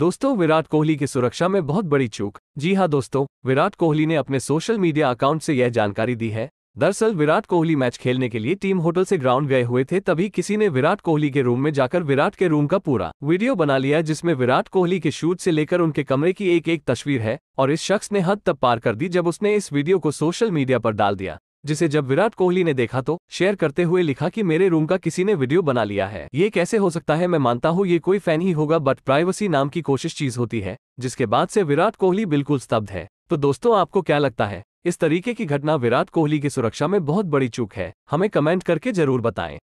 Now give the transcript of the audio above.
दोस्तों विराट कोहली की सुरक्षा में बहुत बड़ी चूक जी हां दोस्तों विराट कोहली ने अपने सोशल मीडिया अकाउंट से यह जानकारी दी है दरअसल विराट कोहली मैच खेलने के लिए टीम होटल से ग्राउंड गए हुए थे तभी किसी ने विराट कोहली के रूम में जाकर विराट के रूम का पूरा वीडियो बना लिया जिसमें विराट कोहली के शूट से लेकर उनके कमरे की एक एक तस्वीर है और इस शख्स ने हद तब पार कर दी जब उसने इस वीडियो को सोशल मीडिया पर डाल दिया जिसे जब विराट कोहली ने देखा तो शेयर करते हुए लिखा कि मेरे रूम का किसी ने वीडियो बना लिया है ये कैसे हो सकता है मैं मानता हूँ ये कोई फैन ही होगा बट प्राइवेसी नाम की कोशिश चीज होती है जिसके बाद से विराट कोहली बिल्कुल स्तब्ध है तो दोस्तों आपको क्या लगता है इस तरीके की घटना विराट कोहली की सुरक्षा में बहुत बड़ी चूक है हमें कमेंट करके जरूर बताएं